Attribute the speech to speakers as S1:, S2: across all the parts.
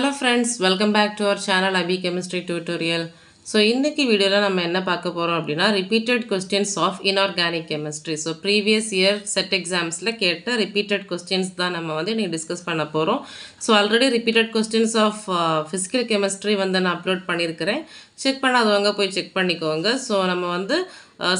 S1: Hello friends welcome back to our channel Abhi chemistry tutorial so இன்றைக்கி வீடியோவில் நம்ம என்ன பார்க்க போகிறோம் அப்படின்னா repeated questions of inorganic chemistry so previous year SET எக்ஸாம்ஸில் கேட்ட ரிப்பீட்டட் கொஸ்டின்ஸ் தான் நம்ம வந்து இன்றைக்கி டிஸ்கஸ் பண்ண போகிறோம் so already repeated questions of physical chemistry வந்து நான் அப்லோட் பண்ணியிருக்கிறேன் செக் பண்ணாதவங்க போய் செக் பண்ணிக்கோங்க ஸோ நம்ம வந்து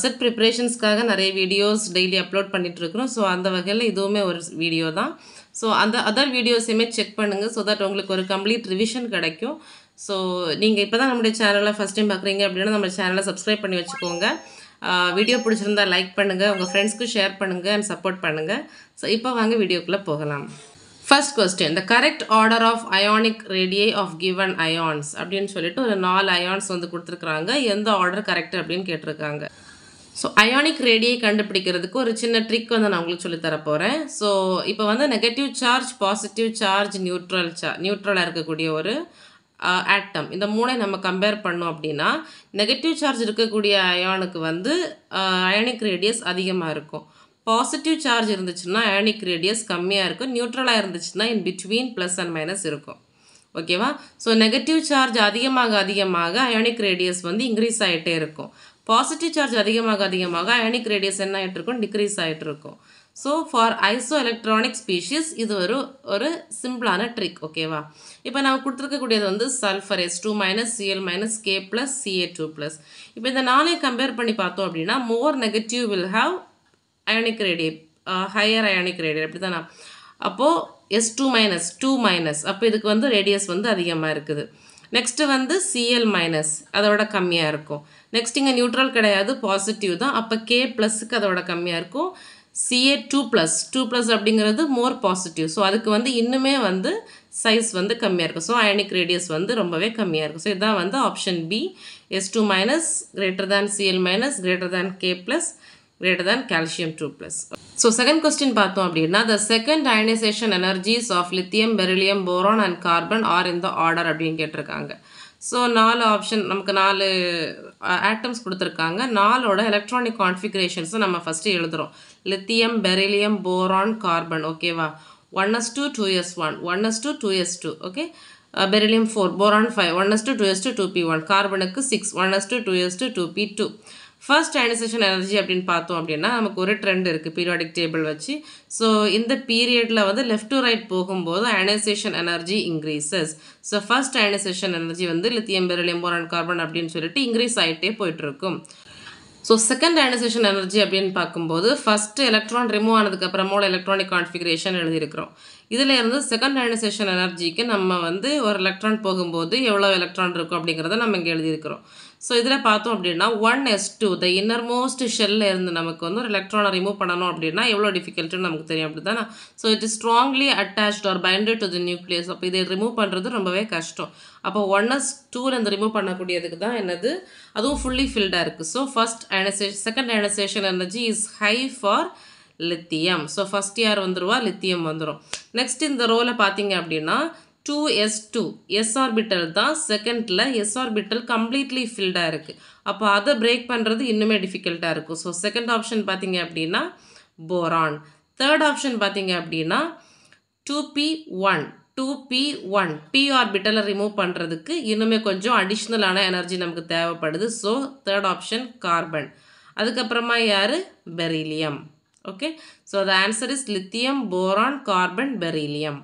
S1: செட் uh, ப்ரிப்ரேஷன்ஸ்க்காக நிறைய வீடியோஸ் டெய்லி அப்லோட் பண்ணிகிட்ருக்குறோம் ஸோ அந்த வகையில் இதுவுமே ஒரு வீடியோ தான் ஸோ அந்த அதர் வீடியோஸையுமே செக் பண்ணுங்கள் ஸோ தட் உங்களுக்கு ஒரு கம்ப்ளீட் ரிவிஷன் கிடைக்கும் ஸோ நீங்கள் இப்போ தான் நம்முடைய சேனலில் ஃபஸ்ட் டைம் பார்க்குறீங்க அப்படின்னா நம்ம சேனலை சப்ஸ்கிரைப் பண்ணி வச்சுக்கோங்க வீடியோ பிடிச்சிருந்தா லைக் பண்ணுங்கள் உங்கள் ஃப்ரெண்ட்ஸ்க்கு ஷேர் பண்ணுங்கள் அண்ட் சப்போர்ட் பண்ணுங்கள் ஸோ இப்போ வாங்க வீடியோக்குள்ளே போகலாம் first question the correct order of ionic radii of given ions அப்படின்னு சொல்லிட்டு ஒரு நாலு அயான்ஸ் வந்து கொடுத்துருக்குறாங்க எந்த ஆர்டர் கரெக்ட் அப்படின்னு கேட்டிருக்காங்க ஸோ அயானிக் ரேடியை கண்டுபிடிக்கிறதுக்கு ஒரு சின்ன ட்ரிக் வந்து நான் உங்களுக்கு சொல்லி தரப்போகிறேன் ஸோ இப்போ வந்து negative charge positive charge neutral சார் நியூட்ரலாக இருக்கக்கூடிய ஒரு ஆட்டம் இந்த மூணை நம்ம கம்பேர் பண்ணோம் அப்படின்னா நெகட்டிவ் சார்ஜ் இருக்கக்கூடிய அயானுக்கு வந்து அயானிக் ரேடியஸ் அதிகமாக இருக்கும் பாசிட்டிவ் சார்ஜ் இருந்துச்சுன்னா அயானிக் ரேடியஸ் கம்மியாக இருக்கும் நியூட்ரலாக இருந்துச்சுன்னா in between plus and minus இருக்கும் ஓகேவா ஸோ நெகட்டிவ் சார்ஜ் அதிகமாக அதிகமாக அயானிக் ரேடியஸ் வந்து இன்க்ரீஸ் ஆகிட்டே இருக்கும் பாசிட்டிவ் சார்ஜ் அதிகமாக அதிகமாக அயனிக் ரேடியஸ் என்ன ஆகிட்டு இருக்கும் டிக்ரீஸ் ஆகிட்டு இருக்கும் so for isoelectronic species இது ஒரு ஒரு சிம்பிளான ட்ரிக் ஓகேவா இப்போ நம்ம கொடுத்துருக்கக்கூடியது வந்து sulphur S two minus CL minus K plus CA two plus இப்போ இந்த நாளே கம்பேர் பண்ணி பார்த்தோம் அப்படின்னா more negative will have ionic radii higher ionic radii அப்படி தானே அப்போது S two minus two minus அப்போ இதுக்கு வந்து ரேடியஸ் வந்து அதிகமாக இருக்குது நெக்ஸ்ட்டு வந்து சிஎல் மைனஸ் அதோட கம்மியாக இருக்கும் நெக்ஸ்ட் இங்கே நியூட்ரல் கிடையாது பாசிட்டிவ் தான் அப்போ கே ப்ளஸுக்கு அதோட கம்மியாக இருக்கும் CA two plus two plus அப்படிங்கிறது மோர் பாசிட்டிவ் ஸோ அதுக்கு வந்து இன்னுமே வந்து சைஸ் வந்து கம்மியாக இருக்கும் ஸோ அயனிக் ரேடியஸ் வந்து ரொம்பவே கம்மியாக இருக்கும் ஸோ இதுதான் வந்து option B S two minus greater than CL minus greater than K plus greater than calcium two plus so second question பார்த்தோம் அப்படின்னா the second ionisation energies of lithium beryllium boron and carbon are in the order அப்படின்னு கேட்டிருக்காங்க so நாலு option நமக்கு நாலு atoms கொடுத்துருக்காங்க நாலோட electronic கான்ஃபிகரேஷன்ஸை நம்ம first எழுதுகிறோம் லித்தியம் பெரிலியம் போரான் கார்பன் ஓகேவா one S two two S one one S two two S two okay beryllium four boron five one S two two S two two P one கார்பனுக்கு six one S two two S two two P two first ionisation energy அப்படின்னு பார்த்தோம் அப்படின்னா நமக்கு ஒரு trend இருக்குது periodic table வச்சு so இந்த பீரியடில் வந்து லெஃப்ட் டு ரைட் போகும்போது ionisation energy increases so first ionisation energy வந்து லித்தியம் பெரிலியம் போரான் கார்பன் அப்படின்னு சொல்லிட்டு இன்க்ரீஸ் ஆகிட்டே போயிட்டுருக்கும் ஸோ செகண்ட் அயனைசேஷன் எனர்ஜி அப்படின்னு பார்க்கும்போது ஃபஸ்ட்டு எலக்ட்ரான் ரிமூவ் ஆனதுக்கப்புறம் எலக்ட்ரானிக் கான்ஃபிகரேஷன் எழுதியிருக்கிறோம் இதில் இருந்து செகண்ட் அயனைசேஷன் எனர்ஜிக்கு நம்ம வந்து ஒரு எலக்ட்ரான் போகும்போது எவ்வளோ எலக்ட்ரான் இருக்கும் அப்படிங்கிறத நம்ம இங்கே எழுதியிருக்கிறோம் ஸோ இதில் பார்த்தோம் அப்படின்னா one S two the innermost ஷெல்லில் இருந்து நமக்கு வந்து ஒரு எலக்ட்ரானை ரிமூவ் பண்ணணும் அப்படின்னா எவ்வளோ டிஃபிகல்ட்டுன்னு நமக்கு தெரியும் அப்படி தானே so it is strongly attached or binded to the nucleus அப்போ இதை ரிமூவ் பண்ணுறது ரொம்பவே கஷ்டம் அப்போ ஒன் எஸ் டூலேருந்து ரிமூவ் பண்ணக்கூடியதுக்கு தான் என்னது அதுவும் ஃபுல்லி ஃபில்டாக இருக்குது so first ionisation second ionisation energy is high for lithium so first யார் வந்துடுவா லித்தியம் வந்துடும் நெக்ஸ்ட் இந்த ரோவில் பார்த்தீங்க அப்படின்னா two S two S orbital தான் செகண்டில் எஸ் ஆர்பிட்டல் கம்ப்ளீட்லி ஃபில்டாக இருக்குது அப்போ அதை பிரேக் பண்ணுறது இன்னுமே டிஃபிகல்ட்டாக இருக்கும் ஸோ செகண்ட் ஆப்ஷன் பார்த்தீங்க அப்படின்னா போரான் தேர்ட் ஆப்ஷன் பார்த்தீங்க அப்படின்னா two P one two P one P ஆர்பிட்டலை ரிமூவ் பண்ணுறதுக்கு இன்னுமே கொஞ்சம் அடிஷ்னலான எனர்ஜி நமக்கு தேவைப்படுது ஸோ தேர்ட் ஆப்ஷன் கார்பன் அதுக்கப்புறமா யார் beryllium Okay, so the answer is lithium, boron, carbon, beryllium.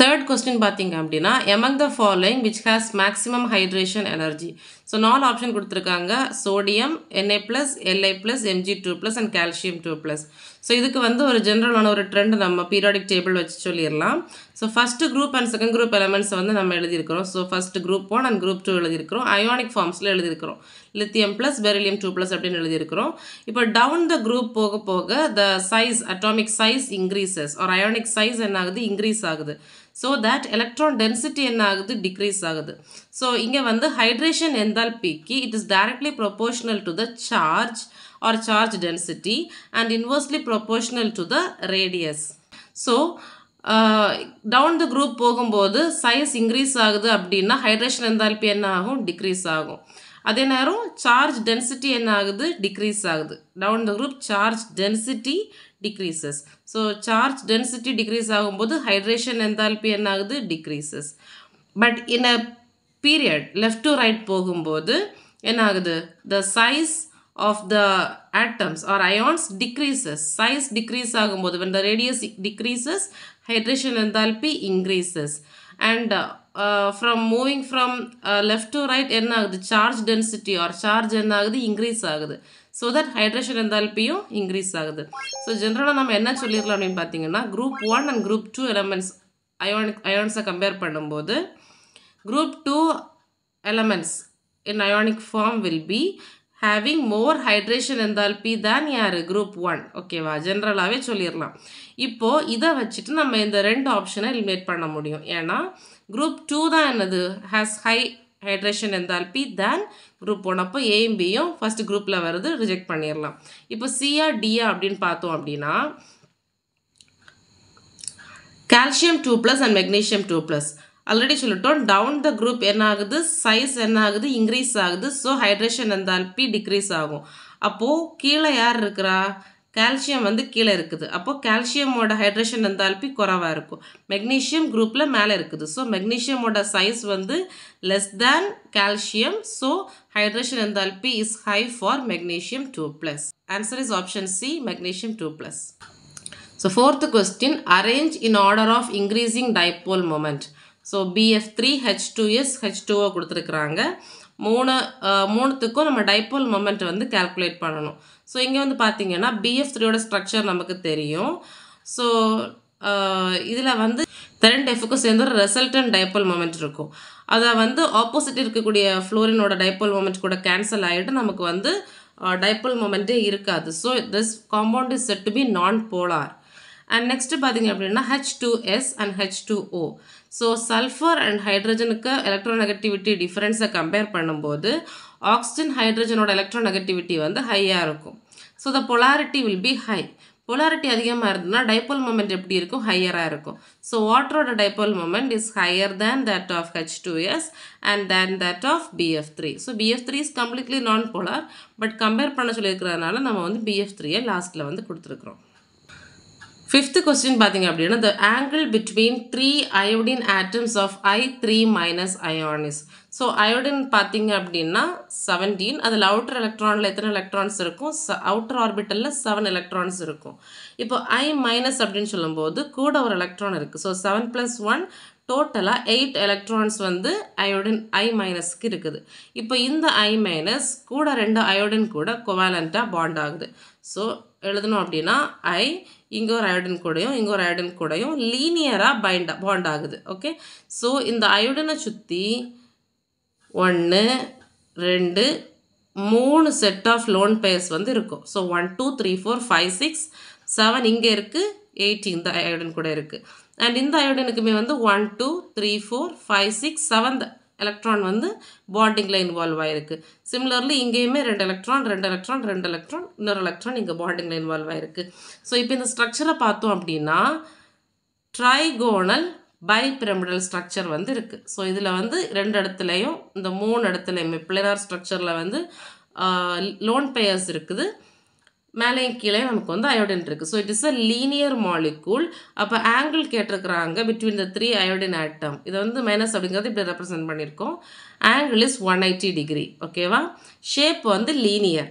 S1: Third question பார்த்தீங்க அப்படின்னா among the following which has maximum hydration energy so நாலு ஆப்ஷன் கொடுத்துருக்காங்க sodium NA plus LI plus MG two plus and calcium two plus so இதுக்கு வந்து ஒரு ஜென்ரலான ஒரு trend நம்ம periodic table வச்சு சொல்லிடலாம் so first group and second group elements வந்து நம்ம எழுதியிருக்கிறோம் so first group one and group two எழுதியிருக்கிறோம் அயோனிக் ஃபார்ம்ஸில் எழுதியிருக்கிறோம் lithium plus beryllium two plus அப்படின்னு எழுதியிருக்கிறோம் இப்போ டவுன் த குரூப் போக போக the size atomic size increases ஒரு அயோனிக் சைஸ் என்ன ஆகுது இன்க்ரீஸ் ஆகுது ஸோ தட் எலக்ட்ரான் டென்சிட்டி என்ன ஆகுது டிக்ரீஸ் ஆகுது ஸோ இங்கே வந்து hydration enthalpy it is directly proportional to the charge or charge density and inversely proportional to the radius. So, down the போகும் போகும்போது சைஸ் இன்க்ரீஸ் ஆகுது அப்படின்னா ஹைட்ரேஷன் enthalpy என்ன ஆகும் டிக்ரீஸ் ஆகும் அதே நேரம் சார்ஜ் டென்சிட்டி என்ன ஆகுது டிக்ரீஸ் ஆகுது down the group charge density decreases so charge density decrease ஆகும்போது ஹைட்ரேஷன் எந்தால்பி என்ன ஆகுது decreases but in a period left to right போகும்போது என்ன ஆகுது the size of the atoms or ions decreases. Size decrease ஆகும்போது when the radius decreases, hydration enthalpy increases. And uh, uh, from moving from uh, left to right என்ன ஆகுது charge density or charge என்ன ஆகுது increase ஆகுது. So that hydration எந்தால்பியும் increase ஆகுது so ஜென்ரலாக நம்ம என்ன சொல்லிடலாம் அப்படின்னு பார்த்தீங்கன்னா group one and group two elements ion compare compare பண்ணும்போது group two elements in ionic form will be having more hydration enthalpy than யார் குரூப் ஒன் ஓகேவா ஜென்ரலாகவே சொல்லிடலாம் இப்போது இதை வச்சுட்டு நம்ம இந்த ரெண்டு ஆப்ஷனை எலிமினேட் பண்ண முடியும் ஏன்னா குரூப் டூ தான் என்னது has high hydration enthalpy than group one அப்போ ஏயும் பியும் ஃபஸ்ட் குரூப்பில் வருது ரிஜெக்ட் பண்ணிடலாம் இப்போ சியா டியா அப்படின்னு பார்த்தோம் அப்படின்னா calcium two plus and magnesium two plus already சொல்லிட்டோம் டவுன் த குரூப் என்ன ஆகுது சைஸ் என்ன ஆகுது இன்க்ரீஸ் ஆகுது ஸோ ஹைட்ரேஷன் அல்பி டிக்ரீஸ் ஆகும் அப்போது கீழே யார் இருக்கிறா கால்சியம் வந்து கீழே இருக்குது அப்போது கால்சியமோட ஹைட்ரேஷன் அல்பி குறவாக இருக்கும் மெக்னீஷியம் குரூப்பில் மேலே இருக்குது ஸோ மெக்னீஷியமோட சைஸ் வந்து less than calcium so hydration enthalpy is high for magnesium two plus answer is option C magnesium two plus so fourth question arrange in order of increasing dipole moment so BF three H two S H கொடுத்துருக்குறாங்க மூணு மூணுத்துக்கும் நம்ம dipole moment வந்து calculate பண்ணணும் ஸோ இங்கே வந்து பார்த்திங்கன்னா பிஎஃப் த்ரீயோட ஸ்ட்ரக்சர் நமக்கு தெரியும் ஸோ இதில் வந்து தெரண்ட் எஃபுக்கும் சேர்ந்து ஒரு dipole moment மொமெண்ட் இருக்கும் அதை வந்து இருக்குக்குடிய இருக்கக்கூடிய ஃப்ளோரினோட dipole moment கூட கேன்சல் ஆகிட்டு நமக்கு வந்து dipole moment இருக்காது so this compound is said to be non polar and next பாதிங்க அப்படின்னா H2S and H2O and H two O so sulphur and ஹைட்ரஜனுக்கு எலக்ட்ரோ நெகட்டிவிட்டி டிஃப்ரென்ஸை கம்பேர் பண்ணும்போது ஆக்சிஜன் ஹைட்ரஜனோட எலக்ட்ரோ நெகட்டிவிட்டி வந்து ஹையாக இருக்கும் so the polarity will be high polarity அதிகமாக இருந்ததுன்னா டைபோல் மொமெண்ட் எப்படி இருக்கும் ஹையராக இருக்கும் ஸோ வாட்டரோட dipole moment is higher than that of H two S and then that of BF three so BF three is completely non polar but compare பண்ண சொல்லியிருக்கிறதுனால நம்ம வந்து பிஎஃப் த்ரீயை லாஸ்ட்டில் வந்து கொடுத்துருக்குறோம் ஃபிஃப்த்து கொஸ்டின் பார்த்தீங்க அப்படின்னா the angle between three iodine atoms of I three minus ions so iodine பார்த்தீங்க அப்படின்னா செவன்டீன் அதில் அவுட்டர் எலக்ட்ரானில் எத்தனை எலக்ட்ரான்ஸ் இருக்கும் ச அவுட்டர் ஆர்பிட்டலில் செவன் எலக்ட்ரான்ஸ் இருக்கும் இப்போ ஐ மைனஸ் அப்படின்னு சொல்லும்போது கூட ஒரு எலக்ட்ரான் இருக்குது ஸோ செவன் ப்ளஸ் ஒன் டோட்டலாக எயிட் எலக்ட்ரான்ஸ் வந்து அயோடின் ஐ மைனஸ்க்கு இருக்குது இப்போ இந்த ஐ மைனஸ் கூட ரெண்டு அயோடின் கூட கொவாலண்ட்டாக பாண்ட் ஆகுது ஸோ எழுதணும் அப்படின்னா ஐ இங்கே ஒரு அயோடின் கூடையும் இங்கே ஒரு அயோடின் கூடையும் லீனியராக பைண்ட் பாண்ட் ஆகுது ஓகே ஸோ இந்த அயோடினை சுற்றி ஒன்று ரெண்டு மூணு செட் ஆஃப் லோன் பேர்ஸ் வந்து இருக்கும் so one two three four five six seven இங்கே இருக்குது எயிட் இந்த அயோடின் கூட இருக்குது அண்ட் இந்த அயோடினுக்குமே வந்து one two three four five six seventh electron வந்து பாண்டிங்கில் இன்வால்வ் ஆகிருக்கு சிமிலர்லி இங்கேயுமே ரெண்டு எலக்ட்ரான் ரெண்டு எலக்ட்ரான் ரெண்டு எலக்ட்ரான் இன்னொரு எலக்ட்ரான் இங்கே பாண்டிங்கில் இன்வால்வ் ஆகிருக்கு ஸோ இப்போ இந்த ஸ்ட்ரக்சரை பார்த்தோம் அப்படின்னா ட்ரைகோனல் பை பிரமிடல் ஸ்ட்ரக்சர் வந்து இருக்குது ஸோ இதில் வந்து ரெண்டு இடத்துலையும் இந்த மூணு இடத்துலையுமே பிளேனார் ஸ்ட்ரக்சரில் வந்து லோன் பேயர்ஸ் இருக்குது மேலேயும் கீழே நமக்கு வந்து அயோடின் இருக்குது so it is a linear molecule அப்போ ஆங்கிள் கேட்டிருக்கிறாங்க between the three iodine atom இதை வந்து மைனஸ் அப்படிங்கிறது இப்படி ரெப்ரசென்ட் பண்ணியிருக்கோம் angle is one eighty degree ஓகேவா ஷேப் வந்து லீனியர்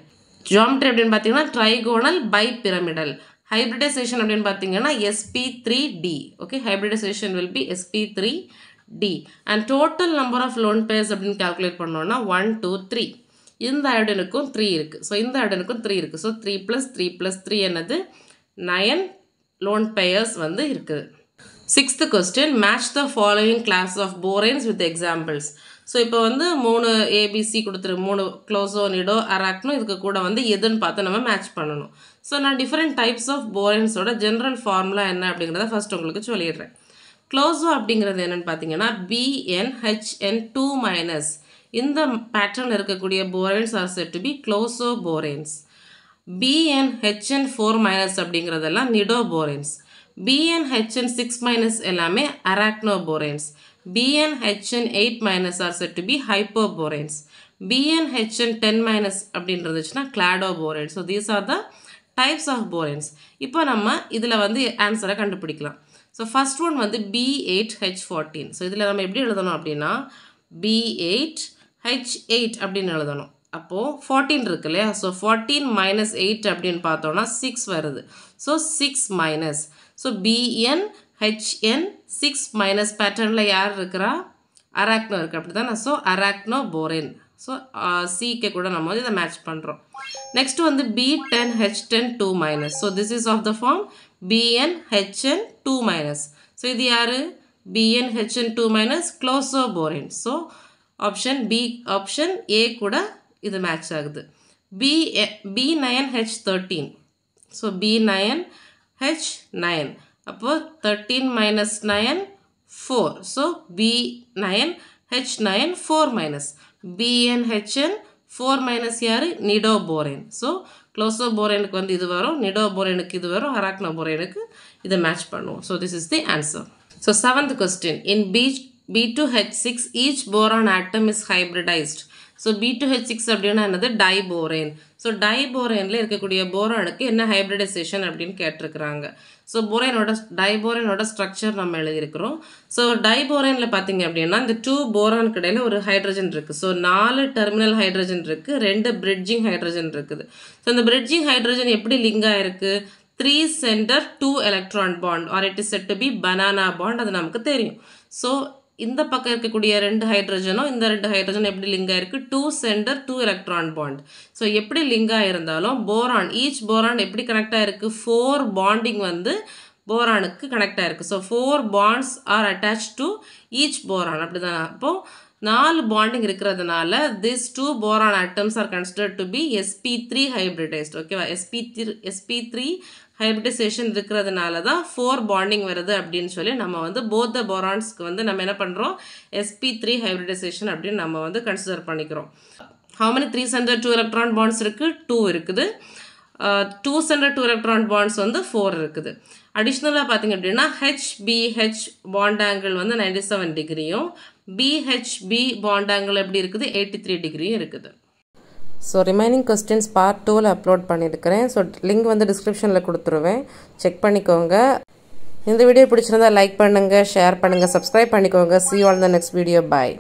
S1: ஜியாமெட்ரி அப்படின்னு பார்த்தீங்கன்னா ட்ரைகோனல் பை பிரமிடல் ஹைப்ரிடைசேஷன் அப்படின்னு பார்த்தீங்கன்னா SP three D okay hybridisation will be SP three D and total number of lone pairs அப்படின்னு கால்குலேட் பண்ணோன்னா ஒன் டூ த்ரீ இந்த அயோடினுக்கும் த்ரீ இருக்குது ஸோ இந்த அயோடினுக்கும் த்ரீ இருக்குது so three plus three plus three என்னது நயன் லோன் பேயர்ஸ் வந்து இருக்குது sixth question match the following class of boranes with examples so இப்போ வந்து மூணு ஏபிசி கொடுத்துரு மூணு க்ளோஸோ நிடோ அராக்னோ இதுக்கு கூட வந்து எதுன்னு பார்த்து நம்ம மேட்ச் பண்ணணும் ஸோ நான் டிஃப்ரெண்ட் டைப்ஸ் ஆஃப் போரைன்ஸோட ஜென்ரல் ஃபார்முலா என்ன அப்படிங்கிறத ஃபஸ்ட் உங்களுக்கு சொல்லிடுறேன் க்ளோஸோ அப்படிங்கிறது என்னென்னு பார்த்தீங்கன்னா பிஎன்ஹெச்என் டூ மைனஸ் இந்த பேட்டர்னில் இருக்கக்கூடிய boranes are said to be closo boranes BN HN four minus அப்படிங்கிறதெல்லாம் nido boranes BN HN six minus எல்லாமே arachno boranes BN HN eight minus are said to be hypho boranes BN HN ten minus அப்படின்னு இருந்துச்சுன்னா klado boranes so these are the types of boranes இப்போ நம்ம இதில் வந்து ஆன்சரை கண்டுபிடிக்கலாம் so first one வந்து B eight H fourteen so இதில் நம்ம எப்படி எழுதணும் அப்படின்னா பி எயிட் ஹெச் எயிட் அப்படின்னு எழுதணும் அப்போது ஃபார்ட்டீன் இருக்கு இல்லையா ஸோ ஃபார்ட்டீன் மைனஸ் எயிட் அப்படின்னு பார்த்தோன்னா சிக்ஸ் வருது so six minus so BN HN six minus பேட்டர்னில் யார் இருக்கிறா அராக்னோ இருக்குது அப்படி தானே ஸோ அராக்னோ போரேன் ஸோ சிக்கு கூட நம்ம வந்து இதை மேட்ச் பண்ணுறோம் நெக்ஸ்ட் வந்து B ten H ten two minus so this is of the form BN HN two minus so இது யார் BN HN two minus closo borane so option B option A கூட இது மேட்ச் ஆகுது B B nine H thirteen so B nine H nine அப்போது thirteen minus nine four so B nine H nine four minus BN HN four minus யார் nido borane so வந்து இது வரும் நிடோபோரேனுக்கு இது வரும் போரேனுக்கு இதை மேட்ச் பண்ணுவோம் so this is the answer so seventh question in beach B2H6 each boron atom is hybridized so B two H six அப்படின்னா என்னது டைபோரேன் ஸோ டைபோரேனில் இருக்கக்கூடிய போரானுக்கு என்ன ஹைப்ரிடைசேஷன் அப்படின்னு கேட்டிருக்கிறாங்க ஸோ போரேனோட டைபோரேனோட ஸ்ட்ரக்சர் நம்ம எழுதியிருக்கிறோம் ஸோ டைபோரேனில் பார்த்தீங்க அப்படின்னா இந்த டூ போரான் கடையில் ஒரு ஹைட்ரஜன் இருக்குது ஸோ நாலு டெர்மினல் ஹைட்ரஜன் இருக்குது ரெண்டு பிரிட்ஜிங் ஹைட்ரஜன் இருக்குது ஸோ இந்த பிரிட்ஜிங் ஹைட்ரஜன் எப்படி லிங்க் ஆகிருக்கு three centre two electron bond or it is said to be banana bond அது நமக்கு தெரியும் ஸோ இந்த பக்கம் இருக்கக்கூடிய ரெண்டு ஹைட்ரஜனும் இந்த ரெண்டு ஹைட்ரஜன் எப்படி லிங்க் ஆயிருக்கு two centre two electron bond so எப்படி லிங்க் ஆயிருந்தாலும் போரான் ஈச் போரான் எப்படி கனெக்ட் ஆயிருக்கு ஃபோர் பாண்டிங் வந்து போரானுக்கு கனெக்ட் ஆகிருக்கு so four bonds are attach to each boron அப்படி தான் அப்போது நாலு பாண்டிங் இருக்கிறதுனால this two boron atoms are considered to be SP three hybridised ஓகேவா SP three SP three hybridisation இருக்கிறதுனால தான் ஃபோர் பாண்டிங் வருது அப்படின்னு சொல்லி நம்ம வந்து போத்த போரான்ஸ்க்கு வந்து நம்ம என்ன பண்ணுறோம் எஸ்பி த்ரீ ஹைப்ரிடைசேஷன் அப்படின்னு நம்ம வந்து கன்சிடர் பண்ணிக்கிறோம் how many three centre two electron bonds இருக்குது டூ இருக்குது two centre two electron bonds வந்து ஃபோர் இருக்குது அடிஷ்னலாக பார்த்திங்க அப்படின்னா ஹெச்பிஹெச் பாண்டாங்கிள் வந்து நைன்டி செவன் டிகிரியும் பிஹெச்பி பாண்டாங்கிள் எப்படி இருக்குது எயிட்டி த்ரீ டிகிரியும் இருக்குது ஸோ ரிமைனிங் கொஸ்டின்ஸ் பார்ட் டூவில் அப்லோட் பண்ணியிருக்கிறேன் ஸோ லிங்க் வந்து டிஸ்கிரிப்ஷனில் கொடுத்துருவேன் செக் பண்ணிக்கோங்க இந்த வீடியோ பிடிச்சிருந்தா லைக் பண்ணுங்கள் ஷேர் பண்ணுங்கள் சப்ஸ்கிரைப் பண்ணிக்கோங்க see all the next video bye